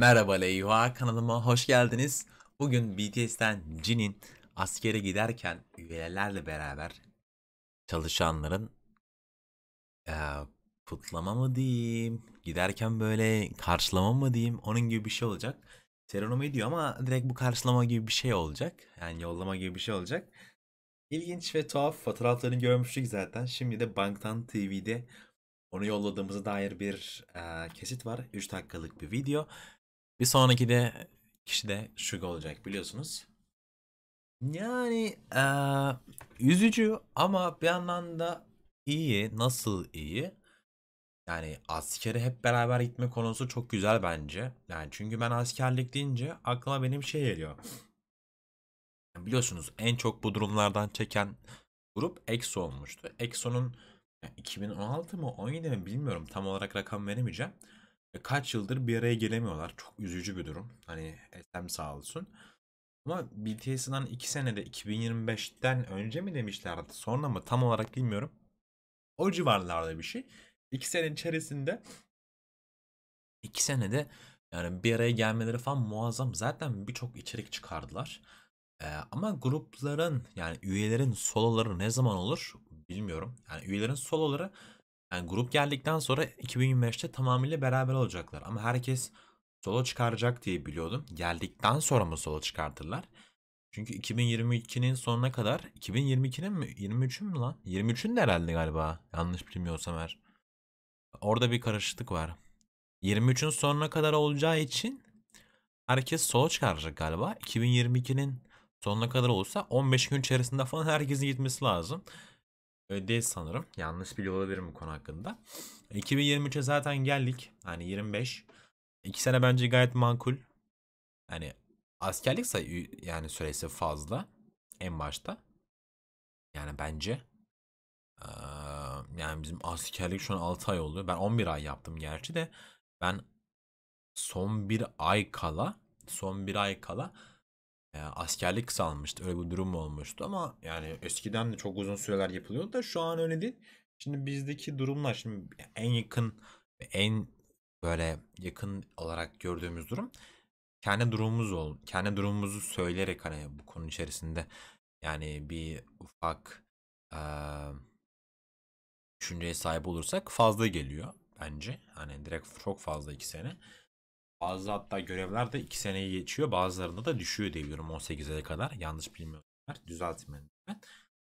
Merhaba Leyva kanalıma hoş geldiniz. Bugün BTS'ten Jin'in askere giderken üyelerle beraber çalışanların e, kutlama mı diyeyim, giderken böyle karşılama mı diyeyim onun gibi bir şey olacak. Seronomi diyor ama direkt bu karşılama gibi bir şey olacak. Yani yollama gibi bir şey olacak. İlginç ve tuhaf fotoğraflarını görmüştük zaten. Şimdi de Bangtan TV'de onu yolladığımıza dair bir e, kesit var. 3 dakikalık bir video. Bir sonraki de kişi de Suga olacak biliyorsunuz. Yani ee, üzücü ama bir yandan da iyi. Nasıl iyi? Yani askere hep beraber gitme konusu çok güzel bence. Yani çünkü ben askerlik deyince aklıma benim şey geliyor. Biliyorsunuz en çok bu durumlardan çeken grup EXO olmuştu. EXO'nun 2016 mı 17 mi bilmiyorum tam olarak rakam veremeyeceğim. E, kaç yıldır bir araya gelemiyorlar. Çok üzücü bir durum. Hani SM sağ olsun. Ama BTS'den 2 senede 2025'ten önce mi demişlerdi sonra mı tam olarak bilmiyorum. O civarlarda bir şey. 2 sene içerisinde 2 senede yani bir araya gelmeleri falan muazzam. Zaten birçok içerik çıkardılar. Ee, ama grupların yani üyelerin soloları ne zaman olur bilmiyorum. Yani üyelerin soloları yani grup geldikten sonra 2025'te tamamıyla beraber olacaklar. Ama herkes solo çıkaracak diye biliyordum. Geldikten sonra mı solo çıkartırlar? Çünkü 2022'nin sonuna kadar 2022'nin mi 23'ün mü lan? 23'ün de herhalde galiba. Yanlış bilmiyorsam eğer. Orada bir karışıklık var. 23'ün sonuna kadar olacağı için herkes solo çıkaracak galiba. 2022'nin sonuna kadar olsa 15 gün içerisinde falan herkesin gitmesi lazım değil sanırım. Yanlış biliyor olabilirim bu konu hakkında. 2023'e zaten geldik. Hani 25. 2 sene bence gayet makul. Yani askerlik sayı yani süresi fazla en başta. Yani bence yani bizim askerlik şu an 6 ay oluyor. Ben 11 ay yaptım gerçi de ben son bir ay kala son bir ay kala yani ee, askerlik kısalmıştı. Öyle bir durum olmuştu ama yani eskiden de çok uzun süreler yapılıyordu da şu an öyle değil. Şimdi bizdeki durumlar şimdi en yakın en böyle yakın olarak gördüğümüz durum kendi durumumuz ol kendi durumumuzu söyleyerek hani bu konu içerisinde yani bir ufak e, düşünceye sahip olursak fazla geliyor bence. Hani direkt çok fazla iki sene. Bazı hatta görevlerde de 2 seneyi geçiyor. Bazılarında da düşüyor diye biliyorum 18'e kadar. Yanlış bilmiyorum. Düzeltmeyin lütfen.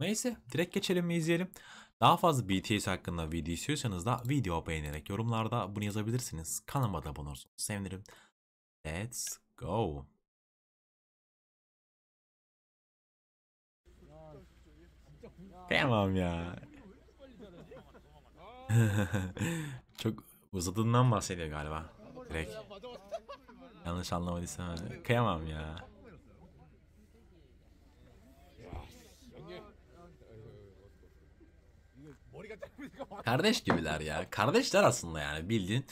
Neyse direkt geçelim ve izleyelim. Daha fazla BTS hakkında video istiyorsanız da video beğenerek yorumlarda bunu yazabilirsiniz. Kanalıma da abone olursanız sevinirim. Let's go. Tamam ya. Çok uzadığından bahsediyor galiba direkt. Yanlış anlamadıysam Kıyamam ya. Kardeş gibiler ya. Kardeşler aslında yani bildin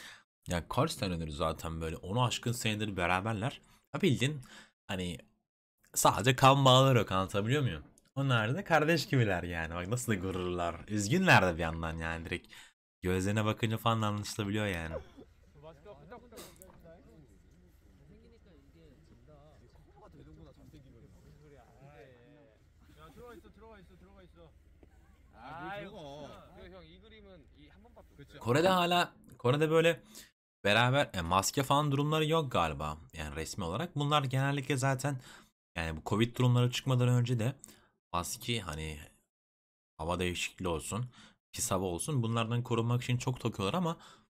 Ya kaç senedir zaten böyle onu aşkın senedir beraberler. Ha bildin hani sadece kan bağları yok anlatabiliyor muyum? Onlar da kardeş gibiler yani. Bak nasıl da gururlar. Üzgünler de bir yandan yani direkt. Gözlerine bakınca falan anlaşılabiliyor yani. 생기니까 이게 진다. 홍보가 되는구나 잘생기면. 무슨 소리야. 야 들어가 있어 들어가 있어 들어가 있어. Kore'de hala Kore'de böyle beraber yani e, maske falan durumları yok galiba. Yani resmi olarak bunlar genellikle zaten yani bu Covid durumları çıkmadan önce de maske hani hava değişikliği olsun, pis hava olsun bunlardan korunmak için çok takıyorlar ama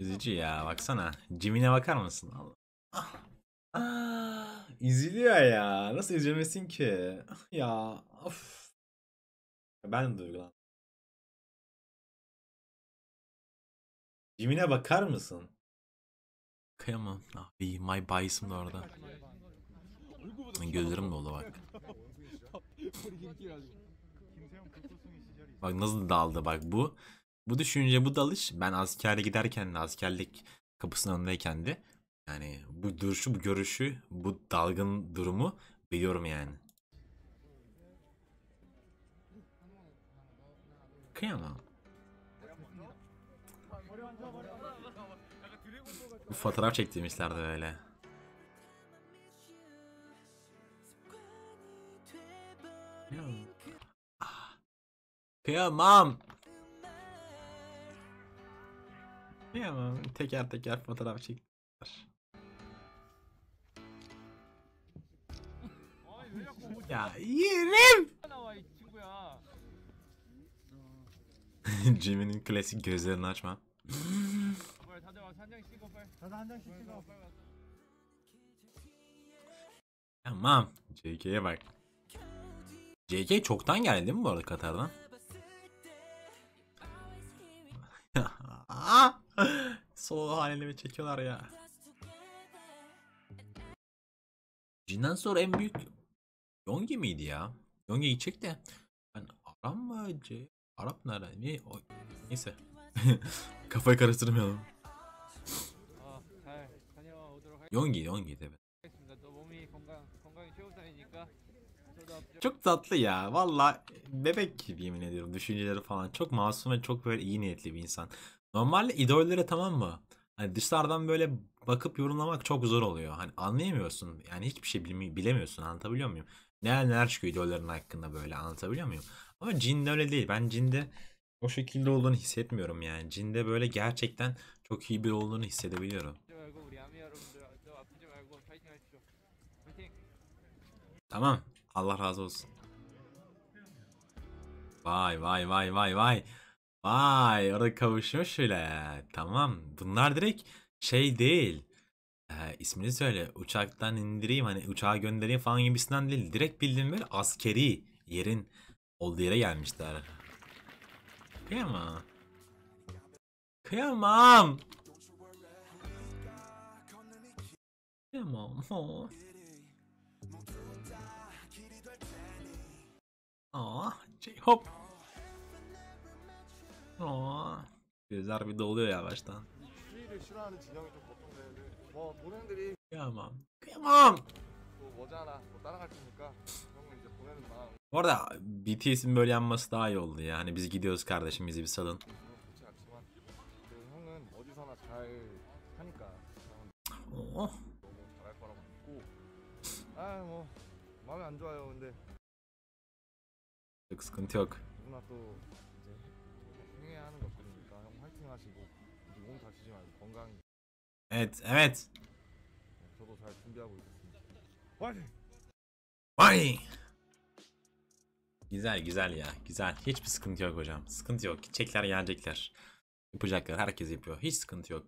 Üzücü ya baksana. Cimine bakar mısın? Allah. Ah. Üzülüyor ya. Nasıl üzülmesin ki? ya of. Ben de duygulandım. Cimine bakar mısın? Kıyamam. Abi my bias'ım da orada. Gözlerim dolu bak. bak nasıl daldı bak bu. Bu düşünce, bu dalış ben askere giderken de askerlik kapısının önündeyken de yani bu duruşu, bu görüşü, bu dalgın durumu biliyorum yani. Kıyamam. Bu fotoğraf çektirmişlerdi böyle. Kıyamam. Ah. Kıyamam. Kıyamam. Teker teker fotoğraf çektiler. ya yerim. Jimmy'nin klasik gözlerini açma. tamam. JK'ye bak. JK çoktan geldi değil mi bu arada Katar'dan? Solo hanelimi çekiyorlar ya. Jin'den sonra en büyük Yongi miydi ya? Yongi gidecek de. Ben yani Arap mı? C Arap nerede? Ne? O Neyse. Kafayı karıştırmayalım. Yongi, Yongi tabi. Çok tatlı ya. Valla bebek gibi yemin ediyorum. Düşünceleri falan. Çok masum ve çok böyle iyi niyetli bir insan. Normalde idollere tamam mı? Hani dışarıdan böyle bakıp yorumlamak çok zor oluyor. Hani anlayamıyorsun. Yani hiçbir şey bilmi- bilemiyorsun. Anlatabiliyor muyum? Neler neler çıkıyor idollerin hakkında böyle anlatabiliyor muyum? Ama Jin de öyle değil. Ben Cin'de o şekilde olduğunu hissetmiyorum yani. Cin'de böyle gerçekten çok iyi bir olduğunu hissedebiliyorum. Tamam. Allah razı olsun. Vay vay vay vay vay. Vay orada kavuşuyor şöyle. Tamam bunlar direkt şey değil. E, ismini söyle uçaktan indireyim hani uçağa göndereyim falan gibisinden değil. Direkt bildiğim böyle askeri yerin olduğu yere gelmişler. Kıyamam. Kıyamam. Kıyamam. Oh. Oh, J-Hope. Aa, gözler bir doluyor yavaştan. Kıyamam. Kıyamam. Bu arada BTS'in böyle yanması daha iyi oldu yani. Biz gidiyoruz kardeşim bizi bir salın. Oh. Çok sıkıntı yok. 실천하시고 몸 다치지 말고 건강히 Evet, evet. 저도 잘 준비하고 있겠습니다. 화이팅! Vay! Güzel güzel ya güzel. Hiçbir sıkıntı yok hocam. Sıkıntı yok. Çekler gelecekler. Yapacaklar. Herkes yapıyor. Hiç sıkıntı yok.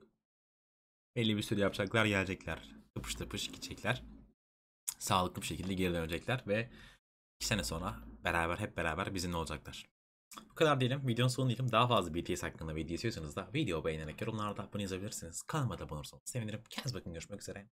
Belli bir süre yapacaklar gelecekler. Tıpış tıpış gidecekler. Sağlıklı bir şekilde geri dönecekler ve iki sene sonra beraber hep beraber bizimle olacaklar. Bu kadar diyelim. Videonun sonu diyelim. Daha fazla BTS hakkında video istiyorsanız da videoyu beğenerek yorumlarda abone yazabilirsiniz. Kanalıma da abone olursanız sevinirim. Kendinize bakın. Görüşmek üzere.